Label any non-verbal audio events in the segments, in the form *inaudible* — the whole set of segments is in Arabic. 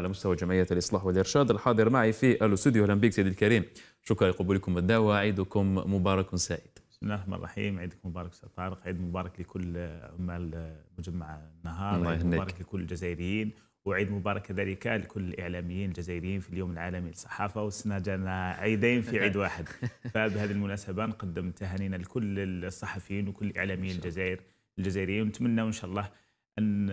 على مستوى جمعية الإصلاح والإرشاد الحاضر معي في الاستوديو أهلا بك سيدي الكريم شكرا لقبولكم الدعوة عيدكم مبارك سعيد بسم الله الرحمن الرحيم عيدكم مبارك أستاذ طارق عيد مبارك لكل عمال مجمع النهار الله عيد مبارك لكل الجزائريين وعيد مبارك كذلك لكل الاعلاميين الجزائريين في اليوم العالمي للصحافه والسنه جانا عيدين في عيد واحد *laughs* فبهذه المناسبه نقدم تهانينا لكل الصحفيين وكل الاعلاميين الجزائر الجزائريين ونتمنى ان شاء الله ان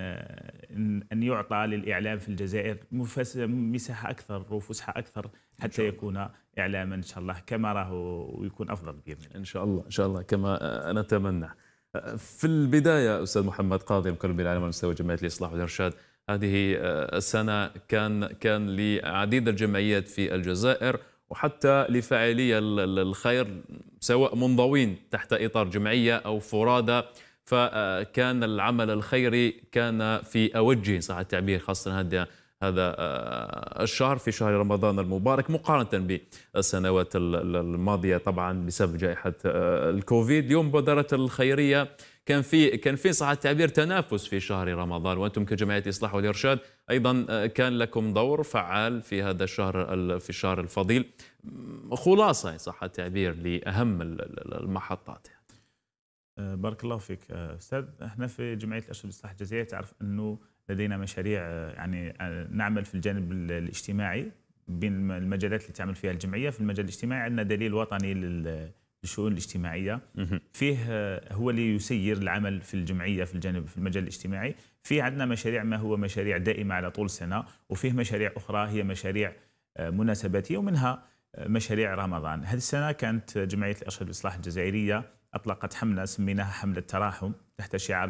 ان, أن يعطى للاعلام في الجزائر مساحه اكثر وفسحه اكثر حتى يكون اعلاما ان شاء الله كما راه ويكون افضل باذن الله. ان شاء الله ان شاء الله كما نتمنى في البدايه استاذ محمد قاضي مكرم بالاعلام على مستوى جمعيه الاصلاح والارشاد هذه السنه كان كان لعديد الجمعيات في الجزائر وحتى لفاعلية الخير سواء منضوين تحت اطار جمعيه او فرادى فكان العمل الخيري كان في أوجه صح التعبير خاصة هذا هذا آه، الشهر في شهر رمضان المبارك مقارنة بالسنوات الماضية طبعا بسبب جائحة آه، الكوفيد اليوم بدرت الخيرية كان في كان في صح التعبير تنافس في شهر رمضان وانتم كجمعيه الاصلاح والارشاد ايضا آه، كان لكم دور فعال في هذا الشهر في الشهر الفضيل خلاصه صح التعبير لاهم المحطات آه، بارك الله فيك آه، استاذ احنا في جمعيه الارشاد للاصلاح الجزائري تعرف انه لدينا مشاريع آه، يعني نعمل في الجانب الاجتماعي بين المجالات اللي تعمل فيها الجمعيه في المجال الاجتماعي عندنا دليل وطني للشؤون الاجتماعيه فيه هو اللي يسير العمل في الجمعيه في الجانب في المجال الاجتماعي في عندنا مشاريع ما هو مشاريع دائمه على طول السنه وفيه مشاريع اخرى هي مشاريع مناسباتيه ومنها مشاريع رمضان هذه السنه كانت جمعيه الارشاد الاصلاح الجزائريه اطلقت حمله سميناها حمله تراحم تحت شعار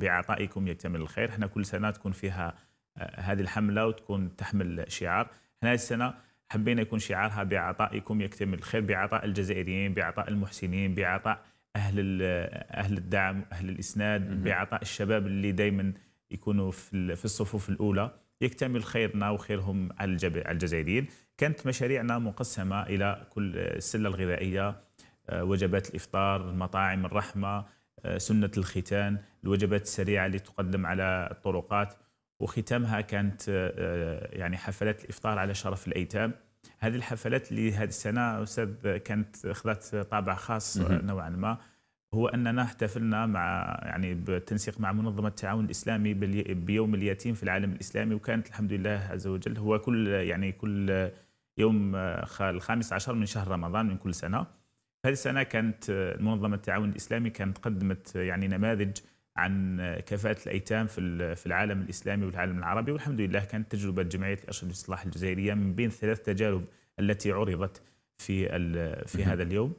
بعطائكم يكتمل الخير، احنا كل سنه تكون فيها آه، هذه الحمله وتكون تحمل شعار، احنا هذه السنه حبينا يكون شعارها بعطائكم يكتمل الخير بعطاء الجزائريين، بعطاء المحسنين، بعطاء اهل آه، اهل الدعم، اهل الاسناد، بعطاء الشباب اللي دائما يكونوا في في الصفوف الاولى، يكتمل خيرنا وخيرهم على الجزائريين، كانت مشاريعنا مقسمه الى كل آه، السله الغذائيه آه، وجبات الافطار المطاعم الرحمه آه، سنه الختان الوجبات السريعه اللي تقدم على الطرقات وختامها كانت آه، يعني حفلات الافطار على شرف الايتام هذه الحفلات اللي هذه السنه استاذ كانت اخذت طابع خاص نوعا ما هو اننا احتفلنا مع يعني بالتنسيق مع منظمه التعاون الاسلامي بيوم اليتيم في العالم الاسلامي وكانت الحمد لله عز وجل هو كل يعني كل يوم الخامس عشر من شهر رمضان من كل سنه هذه السنه كانت آه، منظمه التعاون الاسلامي كانت قدمت آه، يعني نماذج عن كفاءة الأيتام في في العالم الإسلامي والعالم العربي والحمد لله كانت تجربة جمعية الارشاد الإصلاح الجزائرية من بين ثلاث تجارب التي عرضت في في هذا اليوم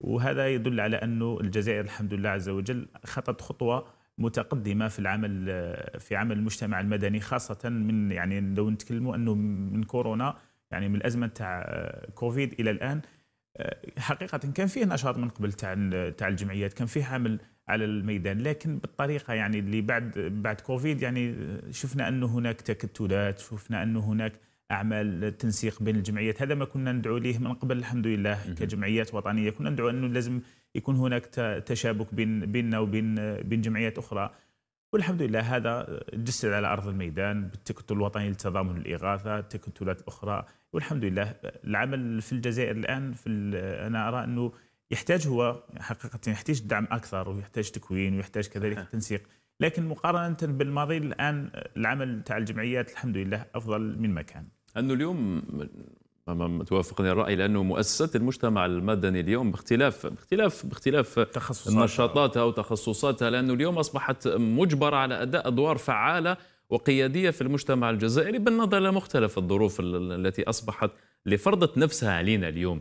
وهذا يدل على أنه الجزائر الحمد لله عز وجل خطت خطوة متقدمة في العمل آه، في عمل المجتمع المدني خاصة من يعني لو نتكلموا أنه من كورونا يعني من الأزمة تاع كوفيد إلى الآن حقيقه كان فيه نشاط من قبل تاع تاع الجمعيات كان فيه عمل على الميدان لكن بالطريقه يعني اللي بعد بعد كوفيد يعني شفنا انه هناك تكتلات شفنا انه هناك اعمال تنسيق بين الجمعيات هذا ما كنا ندعو ليه من قبل الحمد لله كجمعيات وطنيه كنا ندعو انه لازم يكون هناك تشابك بين بيننا وبين بين جمعيات اخرى والحمد لله هذا تجسد على ارض الميدان بالتكتل الوطني للتضامن الاغاثه، التكتلات الاخرى والحمد لله العمل في الجزائر الان في انا ارى انه يحتاج هو حقيقه يحتاج دعم اكثر ويحتاج تكوين ويحتاج كذلك تنسيق لكن مقارنه بالماضي الان العمل تاع الجمعيات الحمد لله افضل من ما كان. انه اليوم توافقني الراي لانه مؤسسات المجتمع المدني اليوم باختلاف باختلاف باختلاف تخصصاتها. نشاطاتها وتخصصاتها لانه اليوم اصبحت مجبره على اداء ادوار فعاله وقياديه في المجتمع الجزائري بالنظر لمختلف الظروف التي اصبحت لفرضت نفسها علينا اليوم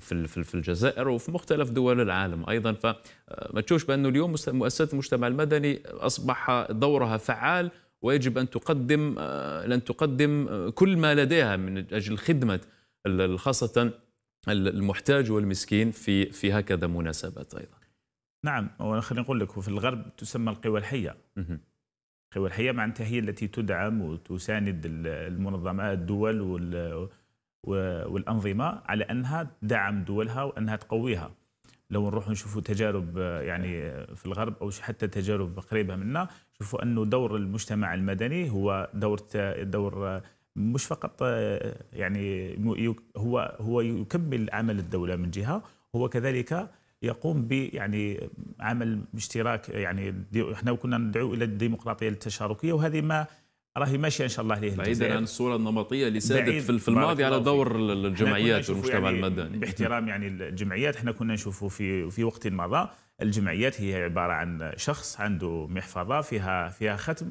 في في الجزائر وفي مختلف دول العالم ايضا فما تشوفش بانه اليوم مؤسسات المجتمع المدني اصبح دورها فعال ويجب ان تقدم آه، لن تقدم آه، كل ما لديها من اجل خدمه خاصه المحتاج والمسكين في في هكذا مناسبات ايضا نعم خليني نقول لك في الغرب تسمى القوى الحيه القوى الحيه معناتها هي التي تدعم وتساند المنظمات الدول والانظمه على انها تدعم دولها وانها تقويها لو نروحوا نشوفوا تجارب يعني في الغرب او حتى تجارب قريبه منا شوفوا انه دور المجتمع المدني هو دور دور مش فقط آه، يعني هو هو يكمل عمل الدوله من جهه هو كذلك يقوم ب يعني عمل اشتراك يعني احنا كنا ندعو الى الديمقراطيه التشاركيه وهذه ما راهي ماشيه ان شاء الله عليه بعيدا عن الصوره النمطيه اللي سادت في الماضي على دور الجمعيات والمجتمع يعني المدني باحترام *laughs* يعني الجمعيات احنا كنا نشوفوا في في وقت مضى الجمعيات هي عباره عن شخص عنده محفظه فيها فيها ختم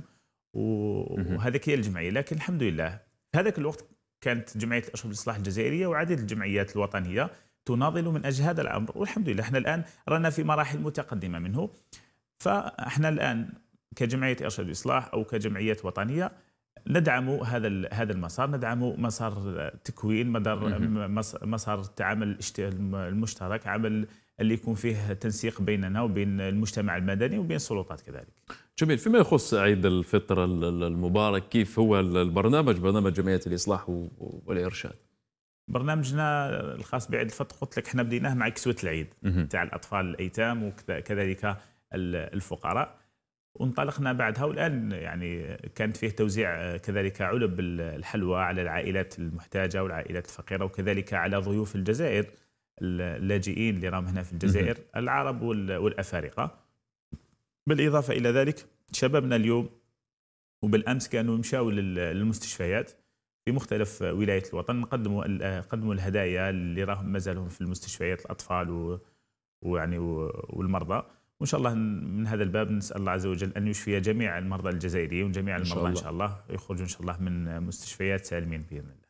وهذيك هي الجمعيه لكن الحمد لله هذاك الوقت كانت جمعيه الاشهر الاصلاح الجزائريه وعديد الجمعيات الوطنيه تناضل من اجل هذا الامر والحمد لله احنا الان رانا في مراحل متقدمه منه فاحنا الان كجمعيه ارشاد الاصلاح او كجمعيات وطنيه ندعم هذا هذا المسار ندعم مسار تكوين مدار مسار التعامل المشترك عمل اللي يكون فيه تنسيق بيننا وبين المجتمع المدني وبين السلطات كذلك جميل فيما يخص عيد الفطر المبارك كيف هو البرنامج برنامج جمعية الإصلاح والإرشاد برنامجنا الخاص بعيد الفطر قلت لك احنا بديناه مع كسوة العيد تاع الأطفال الأيتام وكذلك الفقراء وانطلقنا بعدها والان يعني كانت فيه توزيع كذلك علب الحلوى على العائلات المحتاجه والعائلات الفقيره وكذلك على ضيوف الجزائر اللاجئين اللي راهم هنا في الجزائر العرب والافارقه بالاضافه الى ذلك شبابنا اليوم وبالامس كانوا مشاو للمستشفيات في مختلف ولايات الوطن قدموا قدموا الهدايا اللي راهم مازالهم في المستشفيات الاطفال ويعني والمرضى وان شاء الله من هذا الباب نسال الله عز وجل ان يشفي جميع المرضى الجزائريين وجميع المرضى ان شاء إن شاء الله يخرجوا ان شاء الله من مستشفيات سالمين باذن الله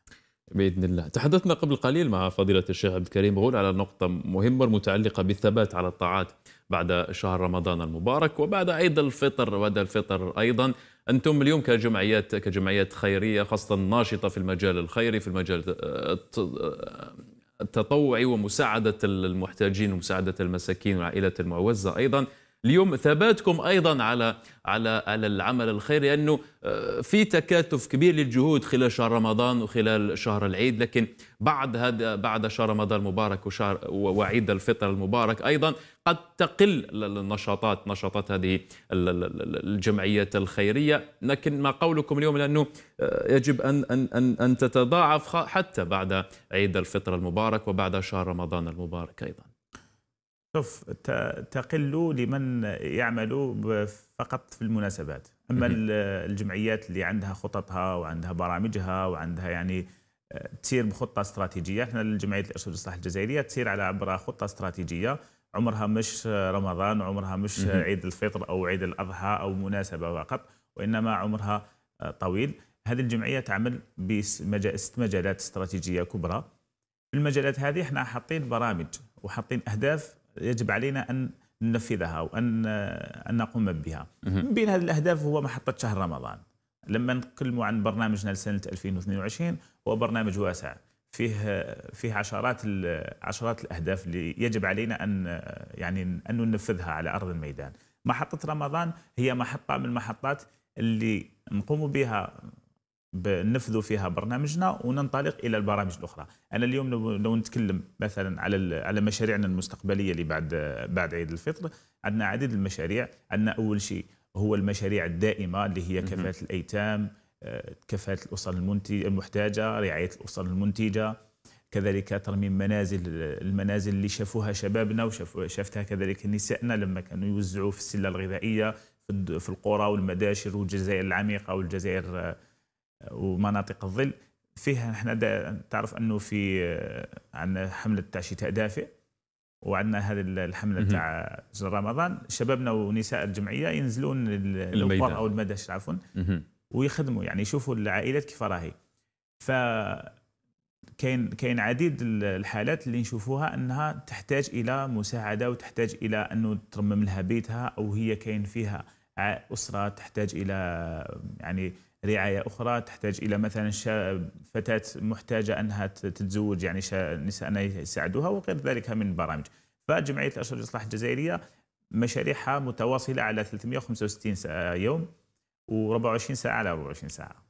باذن الله، تحدثنا قبل قليل مع فضيله الشيخ عبد الكريم غول على نقطه مهمه المتعلقه بالثبات على الطاعات بعد شهر رمضان المبارك وبعد عيد الفطر وبعد الفطر ايضا انتم اليوم كجمعيات كجمعيات خيريه خاصه ناشطه في المجال الخيري في المجال آه، آه، التطوعي ومساعده المحتاجين ومساعده المساكين والعائلات المعوزه ايضا اليوم ثباتكم ايضا على على على العمل الخيري لانه آه، في تكاتف كبير للجهود خلال شهر رمضان وخلال شهر العيد لكن بعد هذا بعد شهر رمضان المبارك وشهر وعيد الفطر المبارك ايضا قد تقل النشاطات نشاطات هذه الجمعيات الخيريه لكن ما قولكم اليوم لانه آه، يجب ان ان ان, أن تتضاعف حتى بعد عيد الفطر المبارك وبعد شهر رمضان المبارك ايضا شوف تقل لمن يعمل فقط في المناسبات اما الجمعيات اللي عندها خططها وعندها برامجها وعندها يعني آه، تسير بخطه استراتيجيه احنا الجمعيه الارشاد والاصلاح الجزائريه تسير على عبر خطه استراتيجيه عمرها مش رمضان عمرها مش عيد الفطر او عيد الاضحى او مناسبه فقط وانما عمرها آه، طويل هذه الجمعيه تعمل بست مجالات استراتيجيه كبرى في المجالات هذه احنا حاطين برامج وحاطين اهداف يجب علينا ان ننفذها وان ان نقوم بها من بين هذه الاهداف هو محطه شهر رمضان لما نتكلموا عن برنامجنا لسنه 2022 هو برنامج واسع فيه فيه عشرات عشرات الاهداف اللي يجب علينا ان يعني ان ننفذها على ارض الميدان محطه رمضان هي محطه من المحطات اللي نقوم بها نفذوا فيها برنامجنا وننطلق الى البرامج الاخرى انا اليوم لو نتكلم مثلا على على مشاريعنا المستقبليه اللي بعد بعد عيد الفطر عندنا عديد المشاريع عندنا اول شيء هو المشاريع الدائمه اللي هي كفاله الايتام آه، كفاله الاسر المحتاجه رعايه الاسر المنتجه كذلك ترميم منازل المنازل اللي شافوها شبابنا وشافتها كذلك نسائنا لما كانوا يوزعوا في السله الغذائيه في القرى والمداشر والجزائر العميقه والجزائر آه، ومناطق الظل فيها احنا تعرف انه في آه، عندنا حمله تاع شتاء دافئ وعندنا هذه الحمله تاع رمضان شبابنا ونساء الجمعيه ينزلون الوقار او المدى عفوا ويخدموا يعني يشوفوا العائلات كيف راهي ف كاين كاين عديد الحالات اللي نشوفوها انها تحتاج الى مساعده وتحتاج الى انه ترمم لها بيتها او هي كاين فيها اسره تحتاج الى يعني رعايه اخرى تحتاج الى مثلا فتاه محتاجه انها تتزوج يعني نساء يساعدوها وغير ذلك من البرامج فجمعيه الاشرار الاصلاح الجزائريه مشاريعها متواصله على 365 يوم و24 ساعه على 24 ساعه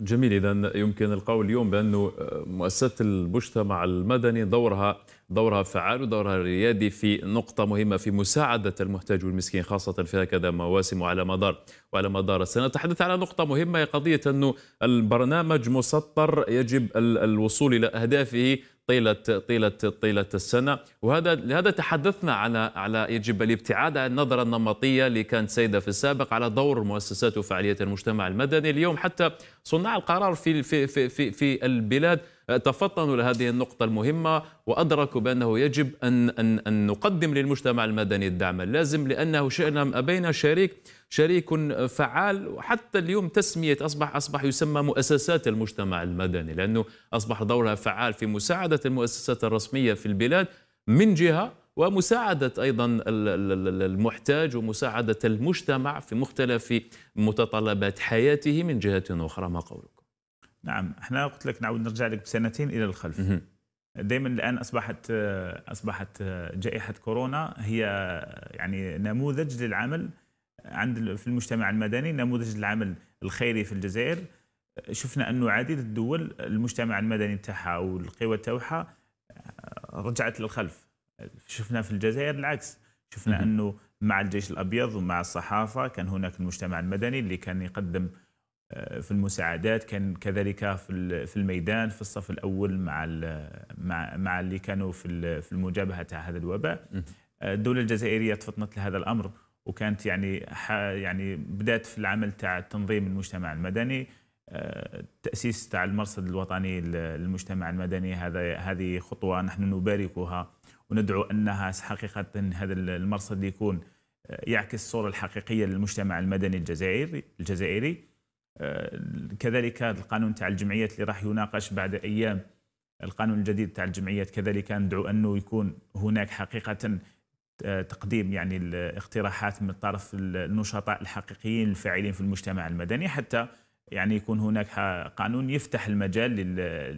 جميل اذا يمكن القول اليوم بانه آه، مؤسسه المجتمع المدني دورها دورها فعال ودورها ريادي في نقطه مهمه في مساعده المحتاج والمسكين خاصه في هكذا مواسم وعلى مدار وعلى مدار السنه نتحدث على نقطه مهمه هي قضيه انه البرنامج مسطر يجب الوصول الى اهدافه طيله طيله طيله السنه وهذا لهذا تحدثنا على على يجب الابتعاد عن النظره النمطيه اللي كانت سيده في السابق على دور المؤسسات وفعاليه المجتمع المدني اليوم حتى صناع القرار في في في في, في البلاد تفطنوا لهذه النقطة المهمة وأدركوا بأنه يجب أن, أن, أن نقدم للمجتمع المدني الدعم اللازم لأنه شئنا أم أبينا شريك شريك فعال وحتى اليوم تسمية أصبح أصبح يسمى مؤسسات المجتمع المدني لأنه أصبح دورها فعال في مساعدة المؤسسات الرسمية في البلاد من جهة ومساعدة أيضا المحتاج ومساعدة المجتمع في مختلف متطلبات حياته من جهة أخرى ما قولك نعم احنا قلت لك نعود نرجع لك بسنتين الى الخلف دائما الان اصبحت اصبحت جائحه كورونا هي يعني نموذج للعمل عند في المجتمع المدني نموذج للعمل الخيري في الجزائر شفنا انه عديد الدول المجتمع المدني تاعها والقوى تاعها رجعت للخلف شفنا في الجزائر العكس شفنا انه مع الجيش الابيض ومع الصحافه كان هناك المجتمع المدني اللي كان يقدم آه، في المساعدات كان كذلك في في الميدان في الصف الاول مع مع مع اللي كانوا في في المجابهه تاع هذا الوباء آه، الدوله الجزائريه تفطنت لهذا الامر وكانت يعني يعني بدات في العمل تاع تنظيم المجتمع المدني التاسيس آه، تاع المرصد الوطني للمجتمع المدني هذا هذه خطوه نحن نباركها وندعو انها حقيقه هذا المرصد يكون يعكس الصوره الحقيقيه للمجتمع المدني الجزائري الجزائري آه، كذلك القانون تاع الجمعيات اللي راح يناقش بعد ايام القانون الجديد تاع الجمعيات كذلك ندعو انه يكون هناك حقيقه آه، تقديم يعني الاقتراحات من طرف النشطاء الحقيقيين الفاعلين في المجتمع المدني حتى يعني يكون هناك قانون يفتح المجال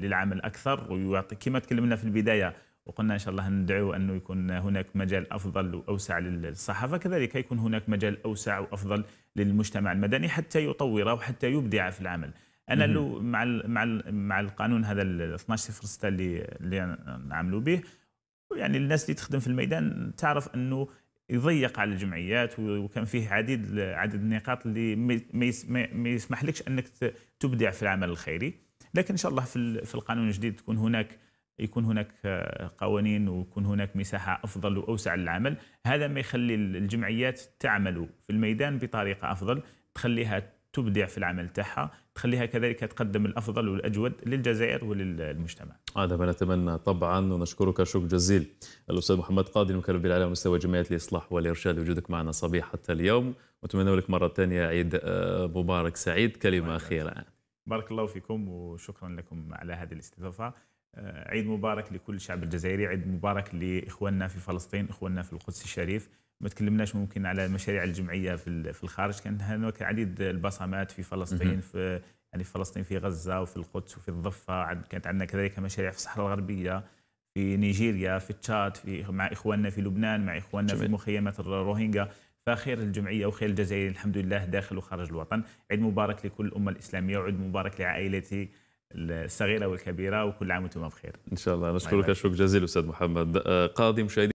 للعمل اكثر ويعطي كما تكلمنا في البدايه وقلنا ان شاء الله ندعو انه يكون هناك مجال افضل واوسع للصحافه كذلك يكون هناك مجال اوسع وافضل للمجتمع المدني حتى او وحتى يبدع في العمل انا لو مع الـ مع الـ مع القانون هذا ال 1206 اللي اللي نعملوا به يعني الناس اللي تخدم في الميدان تعرف انه يضيق على الجمعيات وكان فيه عديد عدد النقاط اللي ما يسمح لكش انك تبدع في العمل الخيري لكن ان شاء الله في القانون الجديد تكون هناك يكون هناك آه، قوانين ويكون هناك مساحه افضل واوسع للعمل هذا ما يخلي الجمعيات تعمل في الميدان بطريقه افضل تخليها تبدع في العمل تاعها تخليها كذلك تقدم الافضل والاجود للجزائر وللمجتمع. هذا ما نتمنى طبعا ونشكرك شكر جزيل الاستاذ محمد قاضي المكلف على مستوى جمعيه الاصلاح والارشاد وجودك معنا صبيح حتى اليوم واتمنى لك مره ثانيه عيد آه، مبارك سعيد كلمه اخيره. بارك الله فيكم وشكرا لكم على هذه الاستضافه. آه، عيد مبارك لكل الشعب الجزائري عيد مبارك لإخواننا في فلسطين إخواننا في القدس الشريف ما تكلمناش ممكن على المشاريع الجمعية في الخارج كان هناك عديد البصمات في فلسطين في يعني في فلسطين في غزة وفي القدس وفي الضفة كانت عندنا كذلك مشاريع في الصحراء الغربية في نيجيريا في تشاد في مع إخواننا في لبنان مع إخواننا جميل. في مخيمات الروهينجا فخير الجمعيه وخير الجزائري الحمد لله داخل وخارج الوطن عيد مبارك لكل الامه الاسلاميه وعيد مبارك لعائلتي الصغيره والكبيره وكل عام وانتم بخير ان شاء الله نشكرك شكرا جزيلا استاذ محمد آه، قاضي مشاهدي